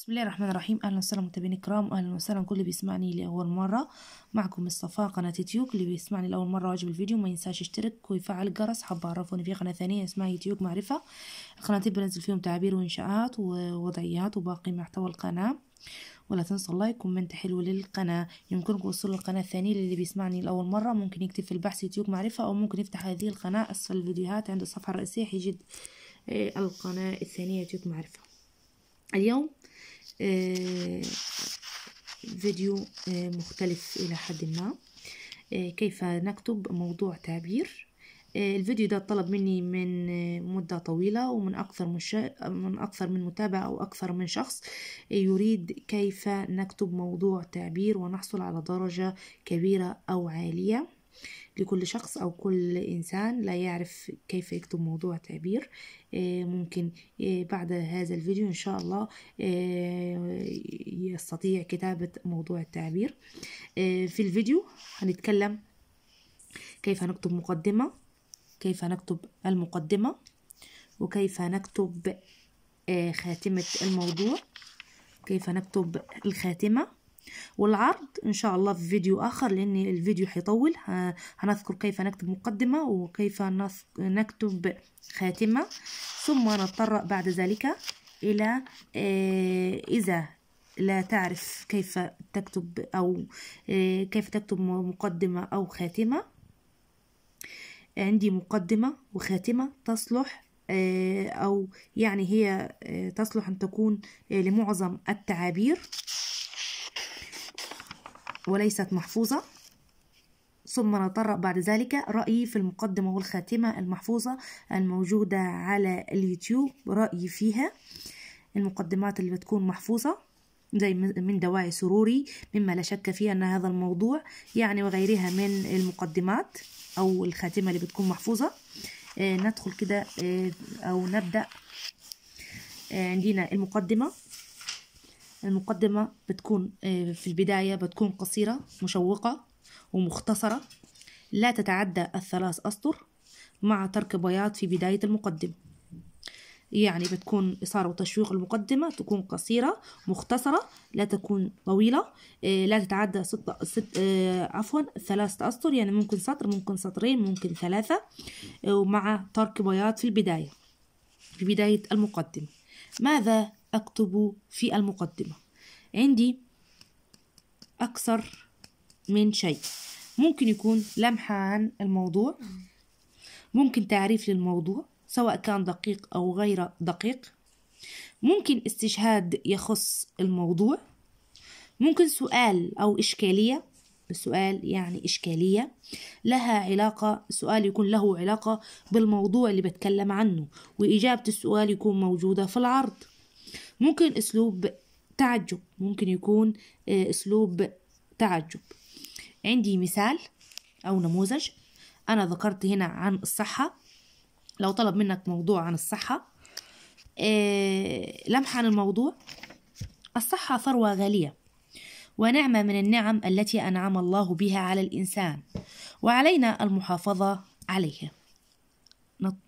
بسم الله الرحمن الرحيم اهلا وسهلا متابعين الكرام واهلا وسهلا كل اللي بيسمعني لاول مره معكم الصفاء قناه يوتيوب اللي بيسمعني لاول مره واجب الفيديو ما ينساش يشترك ويفعل الجرس حاب اعرفه ان في قناه ثانيه اسمها يوتيوب معرفه القناتين بنزل فيهم تعابير وانشاءات ووضعيات وباقي محتوى القناه ولا تنسوا اللايك كومنت حلو للقناة يمكنكم الوصول للقناة الثانية للي بيسمعني لأول مرة ممكن يكتب في البحث يوتيوب معرفة أو ممكن يفتح هذه القناة أسفل الفيديوهات عند الصفحة الرئيسية حيجد آه، القناة الثانية يوتيوب معرفة اليوم آه، فيديو آه، مختلف إلى حد ما آه، كيف نكتب موضوع تعبير الفيديو ده طلب مني من مدة طويلة ومن أكثر من, شا... من أكثر من متابع أو أكثر من شخص يريد كيف نكتب موضوع تعبير ونحصل على درجة كبيرة أو عالية لكل شخص أو كل إنسان لا يعرف كيف يكتب موضوع تعبير آه، ممكن آه، بعد هذا الفيديو إن شاء الله آه، يستطيع كتابة موضوع التعبير في الفيديو هنتكلم كيف نكتب مقدمة كيف نكتب المقدمة وكيف نكتب خاتمة الموضوع كيف نكتب الخاتمة والعرض ان شاء الله في فيديو اخر لان الفيديو حيطول هنذكر كيف نكتب مقدمه وكيف نكتب خاتمه ثم نتطرق بعد ذلك الى آه، اذا لا تعرف كيف تكتب او آه، كيف تكتب مقدمه او خاتمه عندي مقدمه وخاتمه تصلح آه، او يعني هي تصلح ان تكون لمعظم التعابير وليست محفوظة ثم نطرق بعد ذلك رأيي في المقدمة والخاتمة المحفوظة الموجودة على اليوتيوب رأيي فيها المقدمات اللي بتكون محفوظة زي من دواعي سروري مما لا شك فيه أن هذا الموضوع يعني وغيرها من المقدمات أو الخاتمة اللي بتكون محفوظة آه، ندخل كده آه، أو نبدأ آه، عندنا المقدمة المقدمة بتكون آه، في البداية بتكون قصيرة مشوقة ومختصرة لا تتعدى الثلاث أسطر مع ترك بياض في بداية المقدمة يعني بتكون إثارة وتشويق المقدمة تكون قصيرة مختصرة لا تكون طويلة آه، لا تتعدى ست, ست آه، عفوا ثلاثة أسطر يعني ممكن سطر ممكن سطرين ممكن ثلاثة ومع ترك بياض في البداية في بداية المقدمة ماذا أكتبه في المقدمة عندي أكثر من شيء ممكن يكون لمحة عن الموضوع ممكن تعريف للموضوع سواء كان دقيق أو غير دقيق ممكن استشهاد يخص الموضوع ممكن سؤال أو إشكالية السؤال يعني إشكالية لها علاقة سؤال يكون له علاقة بالموضوع اللي بتكلم عنه وإجابة السؤال يكون موجودة في العرض ممكن أسلوب تعجب ممكن يكون آه، أسلوب تعجب عندي مثال أو نموذج أنا ذكرت هنا عن الصحة لو طلب منك موضوع عن الصحة آه، لمحة عن الموضوع الصحة ثروة غالية ونعمة من النعم التي أنعم الله بها على الإنسان وعلينا المحافظة عليها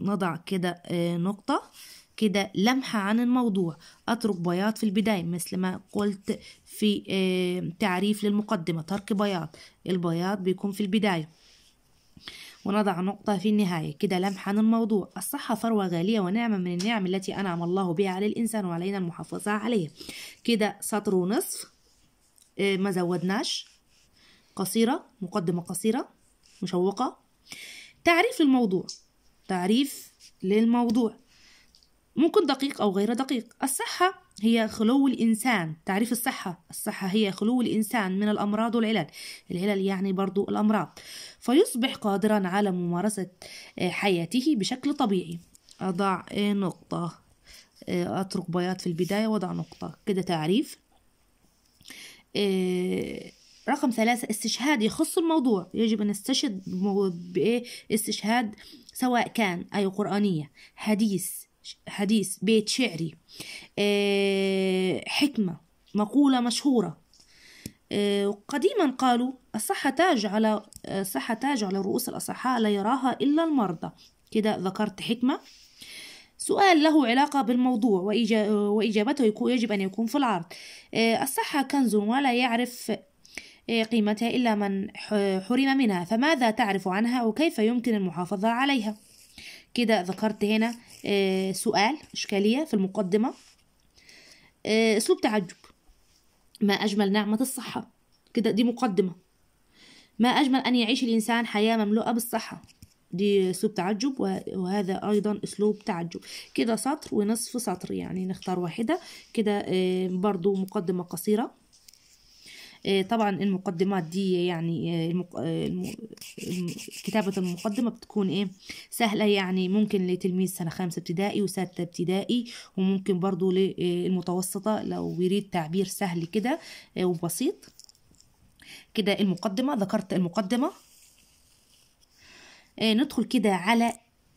نضع كده آه، نقطة كده لمحة عن الموضوع أترك بياض في البداية مثل ما قلت في آه، تعريف للمقدمة ترك بياض البياض بيكون في البداية ونضع نقطة في النهاية كده لمحة عن الموضوع الصحة ثروة غالية ونعمة من النعم التي أنعم الله بها على الإنسان وعلينا المحافظة عليها كده سطر ونصف آه، ما زودناش قصيرة مقدمة قصيرة مشوقة تعريف للموضوع تعريف للموضوع ممكن دقيق أو غير دقيق الصحة هي خلو الإنسان تعريف الصحة الصحة هي خلو الإنسان من الأمراض والعلل العلل يعني برضو الأمراض فيصبح قادرا على ممارسة آه، حياته بشكل طبيعي أضع آه، نقطة آه، أترك بياض في البداية وأضع نقطة كده تعريف رقم ثلاثة استشهاد يخص الموضوع يجب أن نستشهد بإيه استشهاد سواء كان أي قرآنية حديث حديث بيت شعري آه، حكمة مقولة مشهورة آه، قديما قالوا الصحة تاج على آه، الصحة تاج على رؤوس الأصحاء لا يراها إلا المرضى كده ذكرت حكمة سؤال له علاقة بالموضوع وإجابته يجب أن يكون في العرض الصحة كنز ولا يعرف قيمتها إلا من حرم منها فماذا تعرف عنها وكيف يمكن المحافظة عليها؟ كده ذكرت هنا آه، سؤال إشكالية في المقدمة آه، أسلوب تعجب ما أجمل نعمة الصحة كده دي مقدمة ما أجمل أن يعيش الإنسان حياة مملوءة بالصحة دي أسلوب تعجب وهذا أيضا أسلوب تعجب كده سطر ونصف سطر يعني نختار واحدة كده آه، برضو مقدمة قصيرة آه، طبعا المقدمات دي يعني آه، آه، كتابة المقدمة بتكون ايه سهلة يعني ممكن لتلميذ سنة خامسة ابتدائي وستة ابتدائي وممكن برضو للمتوسطة لو يريد تعبير سهل كده وبسيط كده المقدمة ذكرت المقدمة ندخل كده على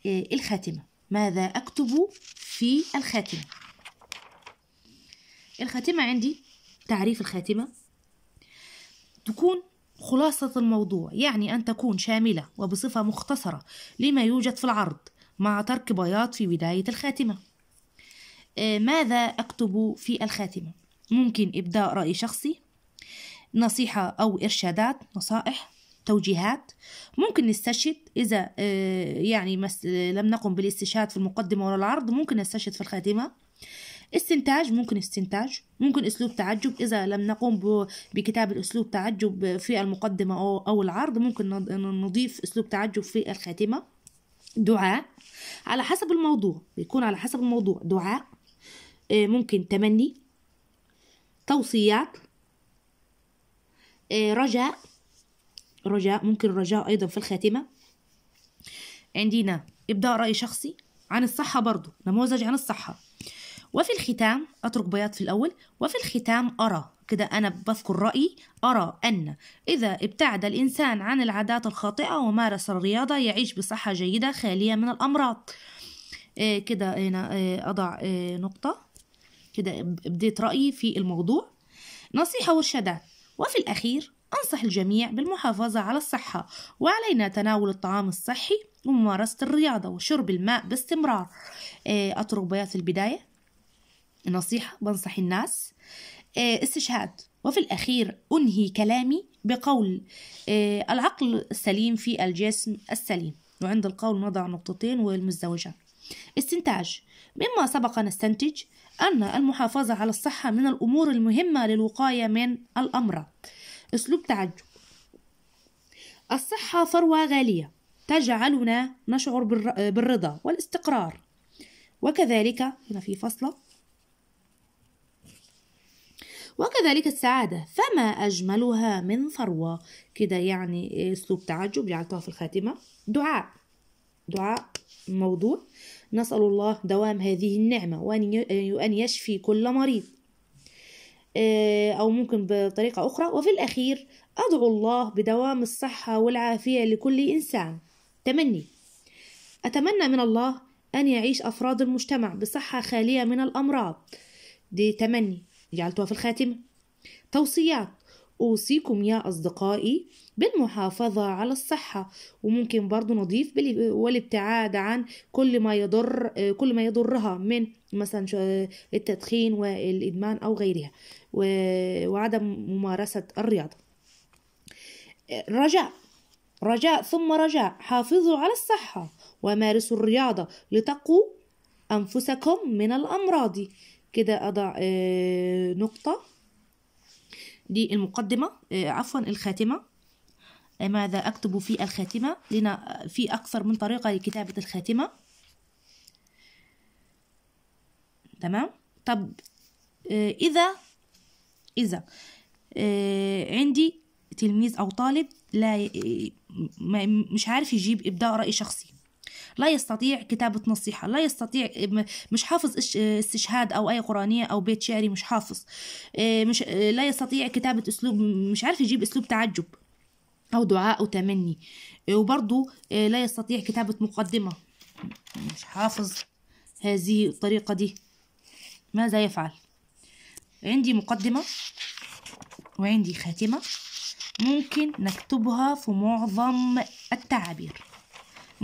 الخاتمة ماذا أكتب في الخاتمة الخاتمة عندي تعريف الخاتمة تكون خلاصة الموضوع يعني أن تكون شاملة وبصفة مختصرة لما يوجد في العرض مع ترك بياض في بداية الخاتمة آه، ماذا أكتب في الخاتمة؟ ممكن إبداء رأي شخصي نصيحة أو إرشادات نصائح توجيهات ممكن نستشهد إذا آه، يعني لم نقم بالاستشهاد في المقدمة ولا العرض ممكن نستشهد في الخاتمة استنتاج ممكن استنتاج ممكن اسلوب تعجب اذا لم نقوم بكتاب اسلوب تعجب في المقدمه او او العرض ممكن نضيف اسلوب تعجب في الخاتمه دعاء على حسب الموضوع بيكون على حسب الموضوع دعاء آه، ممكن تمني توصيات آه، رجاء رجاء ممكن رجاء ايضا في الخاتمه عندنا ابداء راي شخصي عن الصحه برضو نموذج عن الصحه وفي الختام أترك بياض في الأول وفي الختام أرى كده أنا بذكر رأيي أرى أن إذا ابتعد الإنسان عن العادات الخاطئة ومارس الرياضة يعيش بصحة جيدة خالية من الأمراض إيه كده هنا إيه أضع إيه نقطة كده بديت رأيي في الموضوع نصيحة وارشادات وفي الأخير أنصح الجميع بالمحافظة على الصحة وعلينا تناول الطعام الصحي وممارسة الرياضة وشرب الماء باستمرار إيه، أترك بياض البداية نصيحة بنصح الناس آه، استشهاد وفي الأخير أنهي كلامي بقول آه، العقل السليم في الجسم السليم وعند القول نضع نقطتين والمزدوجة استنتاج مما سبق نستنتج أن المحافظة على الصحة من الأمور المهمة للوقاية من الأمراض أسلوب تعجب الصحة ثروة غالية تجعلنا نشعر بالرضا والاستقرار وكذلك هنا في فصلة وكذلك السعادة فما أجملها من ثروة كده يعني أسلوب تعجب جعلتها في الخاتمة دعاء دعاء موضوع نسأل الله دوام هذه النعمة وأن يشفي كل مريض آه، أو ممكن بطريقة أخرى وفي الأخير أدعو الله بدوام الصحة والعافية لكل إنسان تمني أتمنى من الله أن يعيش أفراد المجتمع بصحة خالية من الأمراض دي تمني جعلتها في الخاتمة توصيات أوصيكم يا أصدقائي بالمحافظة على الصحة وممكن برضو نضيف والابتعاد عن كل ما يضر كل ما يضرها من مثلا التدخين والإدمان أو غيرها وعدم ممارسة الرياضة رجاء رجاء ثم رجاء حافظوا على الصحة ومارسوا الرياضة لتقوا أنفسكم من الأمراض كده اضع آه، نقطه دي المقدمه آه، عفوا الخاتمه آه، ماذا أكتب في الخاتمة لنا في أكثر من طريقة لكتابة الخاتمة تمام طب إذا إذا عندي تلميذ أو طالب لا مش عارف يجيب إبداء رأي شخصي لا يستطيع كتابة نصيحة لا يستطيع مش حافظ استشهاد أو أي قرآنية أو بيت شعري مش حافظ آه، مش آه، لا يستطيع كتابة أسلوب مش عارف يجيب أسلوب تعجب أو دعاء أو تمني آه، وبرضو لا يستطيع كتابة مقدمة مش حافظ هذه الطريقة دي ماذا يفعل عندي مقدمة وعندي خاتمة ممكن نكتبها في معظم التعابير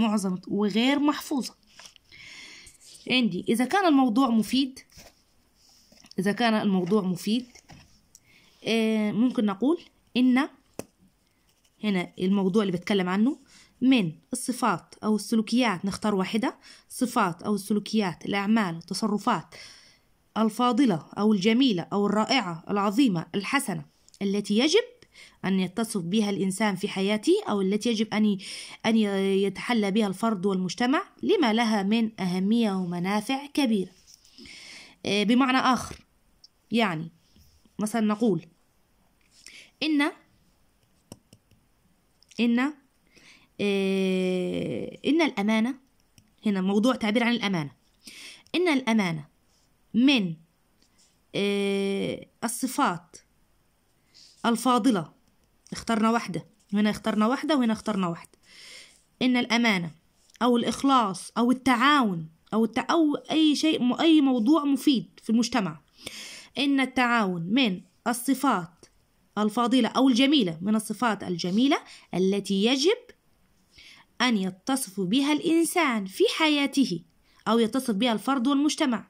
معظم وغير محفوظة عندي إذا كان الموضوع مفيد إذا كان الموضوع مفيد آه، ممكن نقول إن هنا الموضوع اللي بتكلم عنه من الصفات أو السلوكيات نختار واحدة صفات أو السلوكيات الأعمال التصرفات الفاضلة أو الجميلة أو الرائعة العظيمة الحسنة التي يجب أن يتصف بها الإنسان في حياته أو التي يجب أن أن يتحلى بها الفرد والمجتمع لما لها من أهمية ومنافع كبيرة آه، بمعنى آخر يعني مثلا نقول إن إن آه، إن الأمانة هنا موضوع تعبير عن الأمانة إن الأمانة من آه، الصفات الفاضلة اخترنا واحدة هنا اخترنا واحدة وهنا اخترنا واحدة إن الأمانة أو الإخلاص أو التعاون أو التع... أو أي شيء أي موضوع مفيد في المجتمع إن التعاون من الصفات الفاضلة أو الجميلة من الصفات الجميلة التي يجب أن يتصف بها الإنسان في حياته أو يتصف بها الفرد والمجتمع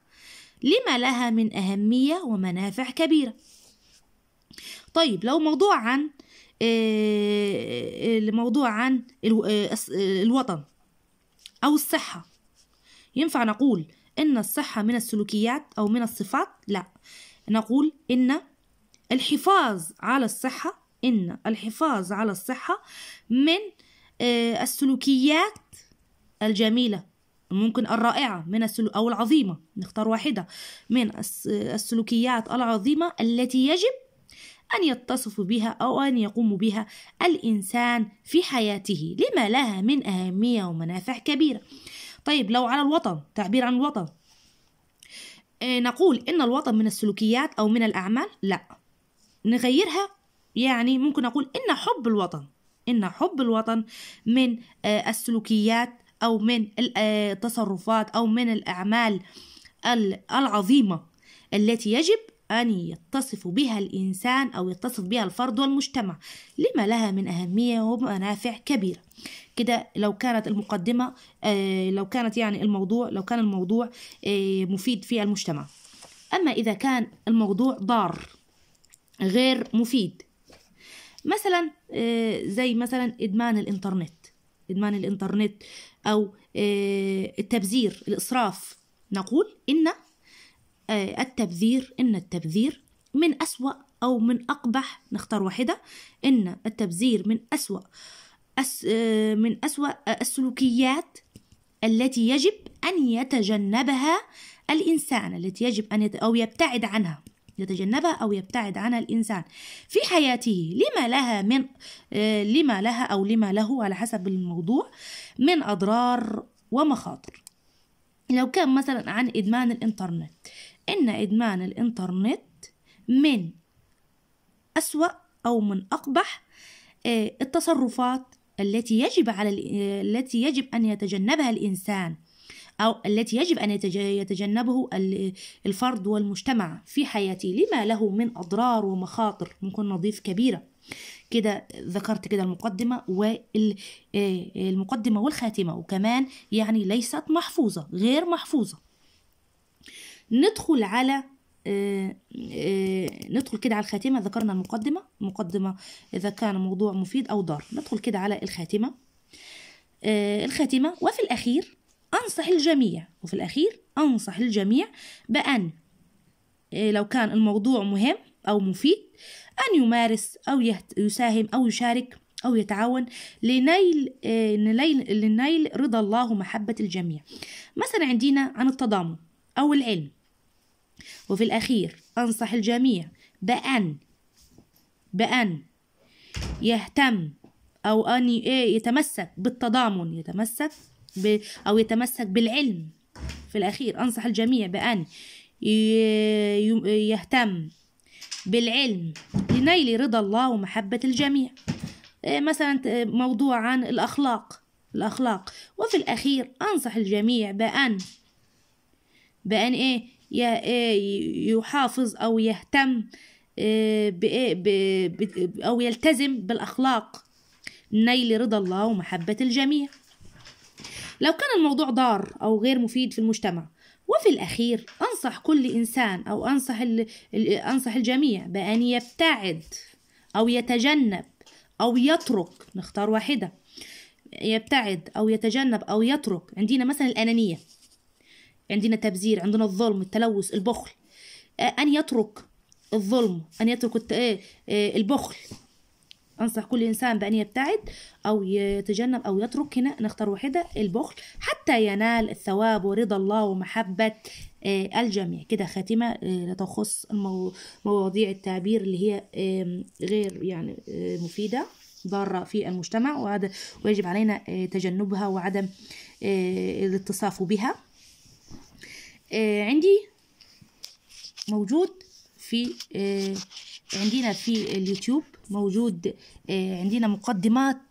لما لها من أهمية ومنافع كبيرة طيب لو موضوع عن الموضوع آه، آه، عن آه، الوطن أو الصحة ينفع نقول إن الصحة من السلوكيات أو من الصفات لا نقول إن الحفاظ على الصحة إن الحفاظ على الصحة من السلوكيات الجميلة ممكن الرائعة من السلوك أو العظيمة نختار واحدة من السلوكيات العظيمة التي يجب أن يتصف بها أو أن يقوم بها الإنسان في حياته لما لها من أهمية ومنافع كبيرة طيب لو على الوطن تعبير عن الوطن آه، نقول إن الوطن من السلوكيات أو من الأعمال لا نغيرها يعني ممكن أقول إن حب الوطن إن حب الوطن من آه، السلوكيات أو من التصرفات آه، أو من الأعمال العظيمة التي يجب أن يتصف بها الإنسان أو يتصف بها الفرد والمجتمع لما لها من أهمية ومنافع كبيرة كده لو كانت المقدمة آه، لو كانت يعني الموضوع لو كان الموضوع آه، مفيد في المجتمع أما إذا كان الموضوع ضار غير مفيد مثلا آه، زي مثلا إدمان الإنترنت إدمان الإنترنت أو التبذير الإسراف نقول إن التبذير إن التبذير من أسوأ أو من أقبح نختار واحدة إن التبذير من أسوأ أس من أسوأ السلوكيات التي يجب أن يتجنبها الإنسان التي يجب أن يت... أو يبتعد عنها يتجنبها أو يبتعد عنها الإنسان في حياته لما لها من لما لها أو لما له على حسب الموضوع من أضرار ومخاطر لو كان مثلا عن إدمان الإنترنت إن إدمان الإنترنت من أسوأ أو من أقبح آه، التصرفات التي يجب على التي يجب أن يتجنبها الإنسان أو التي يجب أن يتجنبه الفرد والمجتمع في حياته لما له من أضرار ومخاطر ممكن نضيف كبيرة كده ذكرت كده المقدمة والمقدمة آه، والخاتمة وكمان يعني ليست محفوظة غير محفوظة ندخل على آه، آه، ندخل كده على الخاتمة ذكرنا المقدمة مقدمة إذا كان موضوع مفيد أو ضار ندخل كده على الخاتمة آه، الخاتمة وفي الأخير أنصح الجميع وفي الأخير أنصح الجميع بأن لو كان الموضوع مهم أو مفيد أن يمارس أو يساهم أو يشارك أو يتعاون لنيل, لنيل, لنيل رضا الله ومحبة الجميع مثلا عندنا عن التضامن أو العلم وفي الأخير أنصح الجميع بأن بأن يهتم أو أن إيه، يتمسك بالتضامن يتمسك ب أو يتمسك بالعلم في الأخير أنصح الجميع بأن يهتم بالعلم لنيل رضا الله ومحبة الجميع إيه، مثلا إيه، موضوع عن الأخلاق الأخلاق وفي الأخير أنصح الجميع بأن بأن إيه إيه، يحافظ أو يهتم إيه، إيه، أو يلتزم بالأخلاق نيل رضا الله ومحبة الجميع لو كان الموضوع ضار أو غير مفيد في المجتمع وفي الأخير أنصح كل إنسان أو أنصح, أنصح الجميع بأن يبتعد أو يتجنب أو يترك نختار واحدة يبتعد أو يتجنب أو يترك عندنا مثلا الأنانية عندنا تبذير عندنا الظلم التلوث البخل آه، أن يترك الظلم أن يترك آه، آه، البخل أنصح كل إنسان بأن يبتعد أو يتجنب أو يترك هنا نختار واحدة البخل حتى ينال الثواب ورضا الله ومحبة الجميع كده خاتمة تخص مواضيع التعبير اللي هي غير يعني مفيدة ضارة في المجتمع وهذا ويجب علينا تجنبها وعدم الاتصاف بها آه، عندي موجود في آه، عندنا في اليوتيوب موجود آه، عندنا مقدمات